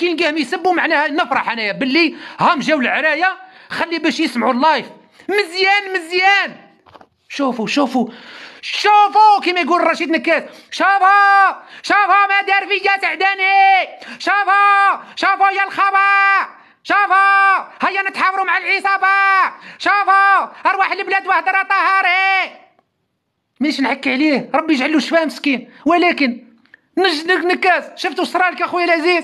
كي نلقاهم يسبوا معناها نفرح انايا باللي هام جاو العرايه خلي باش يسمعوا اللايف مزيان مزيان شوفوا شوفوا شوفوا كيما يقول رشيد نكاس شافها شافها ما دار فيا سعداني شافها شافها يا الخبا شافها هيا نتحاوروا مع العصابه شافها ارواح البلاد وهدره طهاري مانيش نحكي عليه ربي يجعلو له شفاه مسكين ولكن نجدك نكاس شفتوا صرالك اخويا العزيز